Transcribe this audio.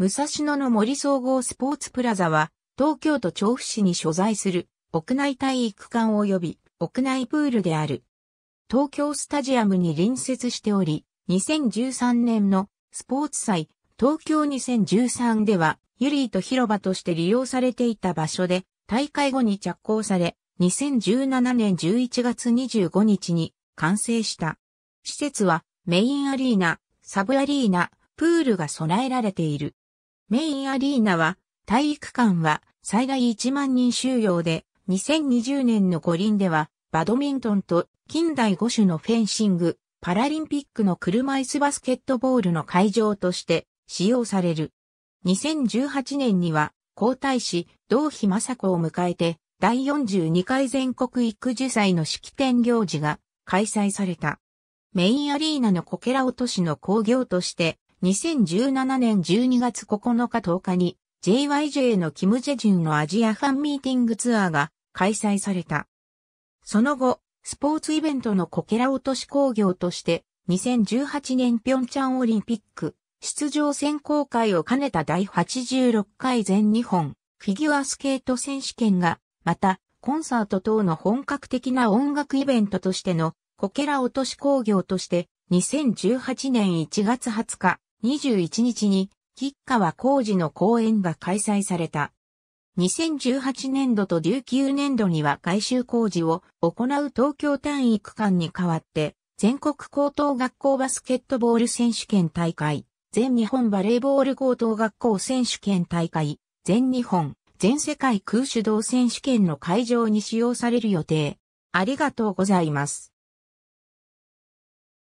武蔵野の森総合スポーツプラザは、東京都調布市に所在する屋内体育館及び屋内プールである。東京スタジアムに隣接しており、2013年のスポーツ祭東京2013では、ユリーと広場として利用されていた場所で、大会後に着工され、2017年11月25日に完成した。施設はメインアリーナ、サブアリーナ、プールが備えられている。メインアリーナは、体育館は最大1万人収容で、2020年の五輪では、バドミントンと近代五種のフェンシング、パラリンピックの車椅子バスケットボールの会場として使用される。2018年には、皇太子、同妃雅子を迎えて、第42回全国育樹祭の式典行事が開催された。メインアリーナのこけら落としの工業として2017年12月9日10日に JYJ のキム・ジェジュンのアジアファンミーティングツアーが開催された。その後、スポーツイベントのコケラ落とし工業として2018年ピョンチャンオリンピック出場選考会を兼ねた第86回全日本フィギュアスケート選手権がまたコンサート等の本格的な音楽イベントとしてのコケラ落とし工業として2018年1月20日21日に、吉川工事の公演が開催された。2018年度と琉球年度には改修工事を行う東京単位区間に代わって、全国高等学校バスケットボール選手権大会、全日本バレーボール高等学校選手権大会、全日本、全世界空手道選手権の会場に使用される予定。ありがとうございます。